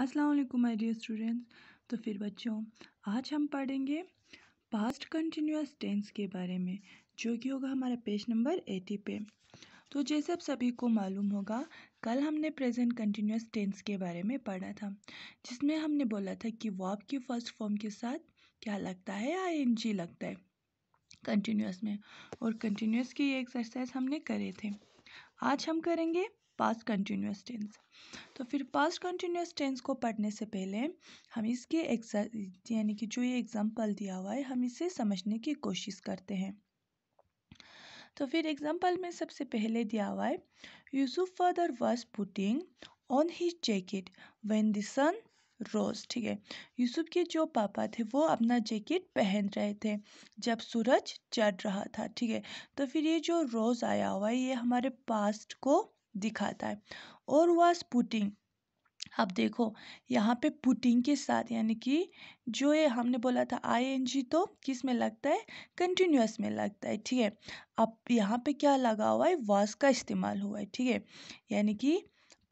अस्सलाम वालेकुम my dear students तो फिर बच्चों आज हम पढ़ेंगे पास्ट कंटिन्यूस टेंस के बारे में जो कि होगा हमारा पेज नंबर एटी पे तो जैसे आप सभी को मालूम होगा कल हमने प्रेजेंट कंटिन्यूस टेंस के बारे में पढ़ा था जिसमें हमने बोला था कि वॉब की फर्स्ट फॉर्म के साथ क्या लगता है आई लगता है कंटिन्यूस में और कंटिन्यूस की ये एक्सरसाइज हमने करे थे आज हम करेंगे पास्ट कंटिन्यूस टेंस तो फिर पास्ट कंटिन्यूस टेंस को पढ़ने से पहले हम इसके एग्जा यानी कि जो ये एग्ज़ाम्पल दिया हुआ है हम इसे समझने की कोशिश करते हैं तो फिर एग्जाम्पल में सबसे पहले दिया हुआ है Yusuf father was putting on he jacket when the son rose ठीक है यूसुफ के जो पापा थे वो अपना जैकेट पहन रहे थे जब सूरज चढ़ रहा था ठीक है तो फिर ये जो रोज़ आया हुआ है ये हमारे पास्ट को दिखाता है और वास पुटिंग अब देखो यहाँ पे पुटिंग के साथ यानी कि जो ये हमने बोला था आईएनजी तो किस में लगता है कंटिन्यूस में लगता है ठीक है अब यहाँ पे क्या लगा हुआ है वास का इस्तेमाल हुआ है ठीक है यानी कि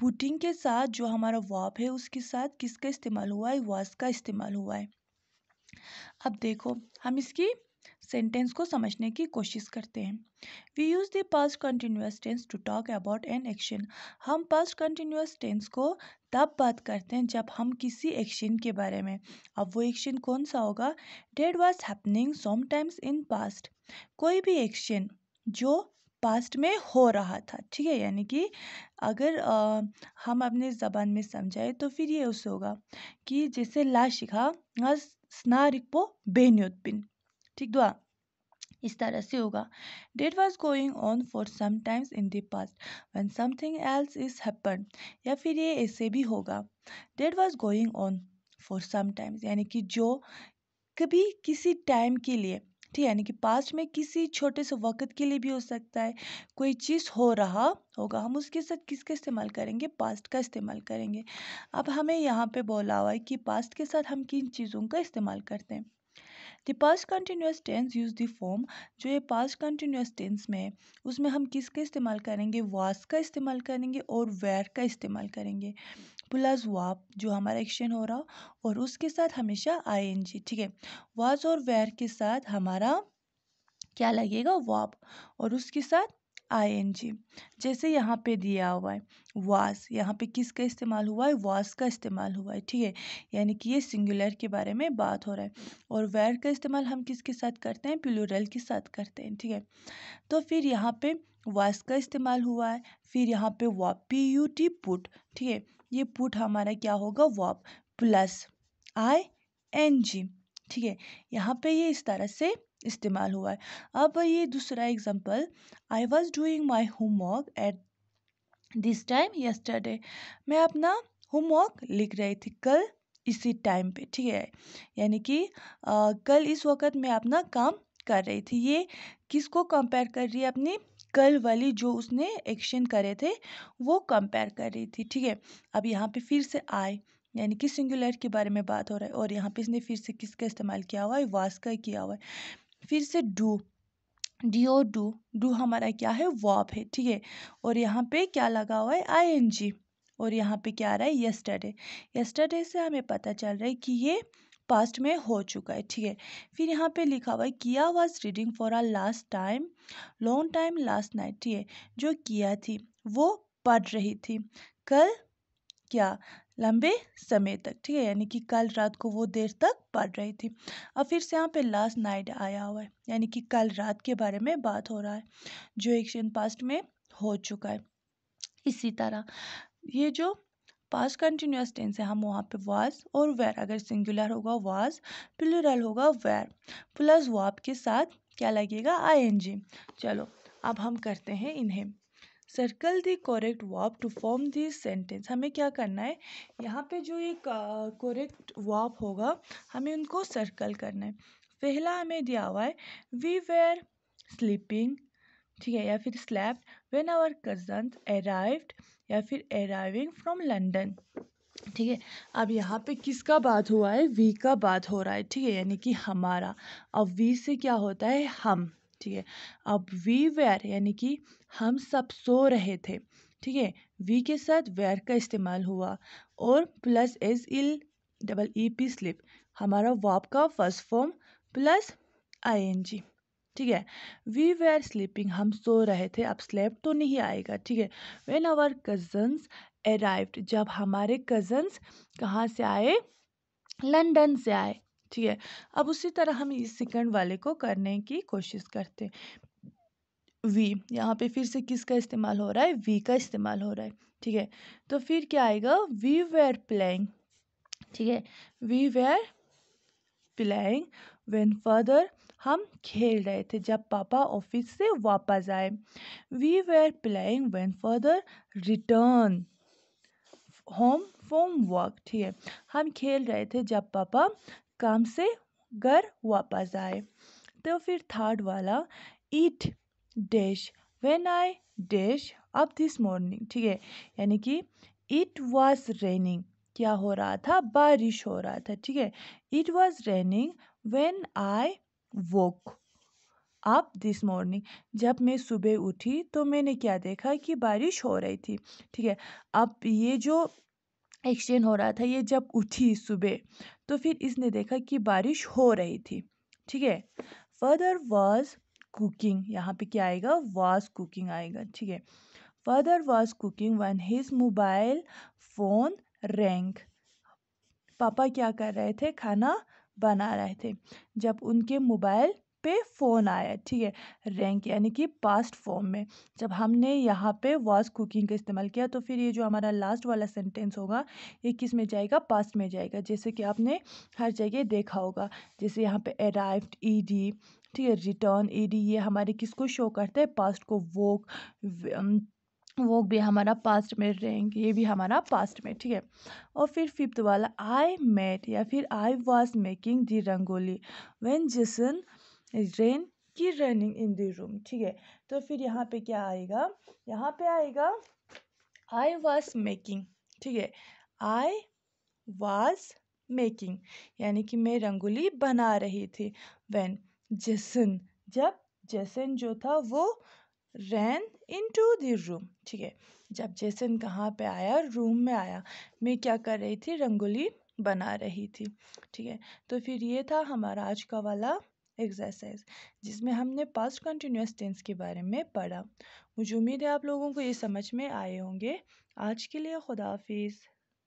पुटिंग के साथ जो हमारा वाप है उसके साथ किसका इस्तेमाल हुआ है वास का इस्तेमाल हुआ है अब देखो हम इसकी सेंटेंस को समझने की कोशिश करते हैं we use the past continuous tense to talk about an action हम पास्ट कंटिन्यूस टेंस को तब बात करते हैं जब हम किसी एक्शन के बारे में अब वो एक्शन कौन सा होगा that was happening sometimes in past कोई भी एक्शन जो पास्ट में हो रहा था ठीक है यानी कि अगर आ, हम अपने ज़बान में समझाएं तो फिर ये उस होगा कि जैसे ला शिखा स्नारिक पो बेन्योत्पिन ठीक दुआ इस तरह से होगा that was going on for some times in the past when something else is happen या फिर ये ऐसे भी होगा that was going on for some times यानी कि जो कभी किसी टाइम के लिए ठीक है यानी कि पास्ट में किसी छोटे से वक्त के लिए भी हो सकता है कोई चीज़ हो रहा होगा हम उसके साथ किसका इस्तेमाल करेंगे पास्ट का इस्तेमाल करेंगे अब हमें यहाँ पे बोला हुआ है कि पास्ट के साथ हम किन चीज़ों का इस्तेमाल करते हैं the past continuous tense use the form जो ये पास्ट कंटिन्यूस टेंस में है उसमें हम किसका इस्तेमाल करेंगे वास का इस्तेमाल करेंगे और वेर का इस्तेमाल करेंगे प्लस वाप जो हमारा एक्शन हो रहा और उसके साथ हमेशा आई एन जी ठीक है वाज और वेर के साथ हमारा क्या लगेगा वाप और उसके साथ आईएनजी जैसे यहाँ पे दिया हुआ है वास यहाँ पे किसका इस्तेमाल हुआ है वास का इस्तेमाल हुआ है ठीक है यानी कि ये सिंगुलर के बारे में बात हो रहा है और वेर का इस्तेमाल हम किसके साथ करते हैं प्लूरल के साथ करते हैं ठीक है तो फिर यहाँ पे वास का इस्तेमाल हुआ है फिर यहाँ पे verb P U T put ठीक है ये पुट हमारा क्या होगा वॉप प्लस आई एन जी ठीक है यहाँ पे ये इस तरह से इस्तेमाल हुआ है अब ये दूसरा example I was doing my homework at this time yesterday मैं अपना होमवर्क लिख रही थी कल इसी टाइम पे ठीक है यानी कि आ, कल इस वक्त मैं अपना काम कर रही थी ये किसको कंपेयर कर रही है अपनी कल वाली जो उसने एक्शन करे थे वो कंपेयर कर रही थी ठीक है अब यहाँ पे फिर से आए यानी कि सिंगुलर के बारे में बात हो रहा है और यहाँ पे इसने फिर से किसका इस्तेमाल किया हुआ है वास का किया हुआ है फिर से do D O do do हमारा क्या है वॉप है ठीक है और यहाँ पे क्या लगा हुआ है आई एन जी और यहाँ पे क्या आ रहा है यस्टरडे यस्टरडे से हमें पता चल रहा है कि ये पास्ट में हो चुका है ठीक है फिर यहाँ पे लिखा हुआ है किया was reading for our last time long time last night ठीक है जो किया थी वो पढ़ रही थी कल क्या लंबे समय तक ठीक है यानी कि कल रात को वो देर तक पढ़ रही थी और फिर से यहाँ पे लास्ट नाइट आया हुआ है यानी कि कल रात के बारे में बात हो रहा है जो एक्शन पास्ट में हो चुका है इसी तरह ये जो पास्ट कंटिन्यूस टेंस है हम वहाँ पे वाज और वेर अगर सिंगुलर होगा वाज प्लूरल होगा वेर प्लस वाप के साथ क्या लगेगा जी चलो अब हम करते हैं इन्हें circle the correct verb to form this sentence हमें क्या करना है यहाँ पे जो ये करेक्ट वॉप होगा हमें उनको सर्कल करना है पहला हमें दिया हुआ है वी वेयर स्लीपिंग ठीक है या फिर slept when our cousin arrived या फिर अराइविंग फ्रॉम लंडन ठीक है अब यहाँ पे किसका बात हुआ है वी का बात हो रहा है ठीक है यानी कि हमारा अब वी से क्या होता है हम ठीक है अब वी वेयर यानी कि हम सब सो रहे थे ठीक है वी के साथ वेयर का इस्तेमाल हुआ और plus S L double E P sleep हमारा वाप का first form plus I N G ठीक है वी वेयर स्लीपिंग हम सो रहे थे अब स्लेप तो नहीं आएगा ठीक है वेन आवर कजन्स अराइव्ड जब हमारे कजन्स कहाँ से आए लंदन से आए ठीक है अब उसी तरह हम इस सेकंड वाले को करने की कोशिश करते वी यहाँ पे फिर से किसका इस्तेमाल हो रहा है वी का इस्तेमाल हो रहा है ठीक है तो फिर क्या आएगा वी वेयर प्लेइंग ठीक है we were playing when father हम खेल रहे थे जब पापा ऑफिस से वापस आए we were playing when father return home from work ठीक है हम खेल रहे थे जब पापा काम से घर वापस आए तो फिर थर्ड वाला it dash when I dash up this morning ठीक है यानी कि इट वॉज रेनिंग क्या हो रहा था बारिश हो रहा था ठीक है it was raining when I woke up this morning जब मैं सुबह उठी तो मैंने क्या देखा कि बारिश हो रही थी ठीक है अब ये जो एक्सचेंज हो रहा था ये जब उठी सुबह तो फिर इसने देखा कि बारिश हो रही थी ठीक है फर्दर वॉज कुकिंग यहाँ पे क्या आएगा वॉज कुकिंग आएगा ठीक है father was cooking when his mobile phone rang पापा क्या कर रहे थे खाना बना रहे थे जब उनके मोबाइल पे फ़ोन आया ठीक है रैंक यानी कि पास्ट फॉर्म में जब हमने यहाँ पे वॉज कुकिंग का इस्तेमाल किया तो फिर ये जो हमारा लास्ट वाला सेंटेंस होगा ये किस में जाएगा पास्ट में जाएगा जैसे कि आपने हर जगह देखा होगा जैसे यहाँ पे अराइव्ड ई डी ठीक है रिटर्न ई डी ये हमारे किसको शो करता है पास्ट को वोक वो um, भी हमारा पास्ट में रैंक ये भी हमारा पास्ट में ठीक है और फिर फिफ्थ वाला आई मेट या फिर I was making the rangoli when Jason ran की रनिंग इन द रूम ठीक है तो फिर यहाँ पे क्या आएगा यहाँ पे आएगा आई वॉज मेकिंग ठीक है आई वॉज मेकिंग यानी कि मैं रंगोली बना रही थी वैन जसन जब जैसन जो था वो ran into the room ठीक है जब जैसन कहाँ पे आया रूम में आया मैं क्या कर रही थी रंगोली बना रही थी ठीक है तो फिर ये था हमारा आज का वाला एक्सरसाइज जिसमें हमने पास्ट कंटिन्यूस टेंस के बारे में पढ़ा मुझे उम्मीद है आप लोगों को ये समझ में आए होंगे आज के लिए खुदा हाफिज़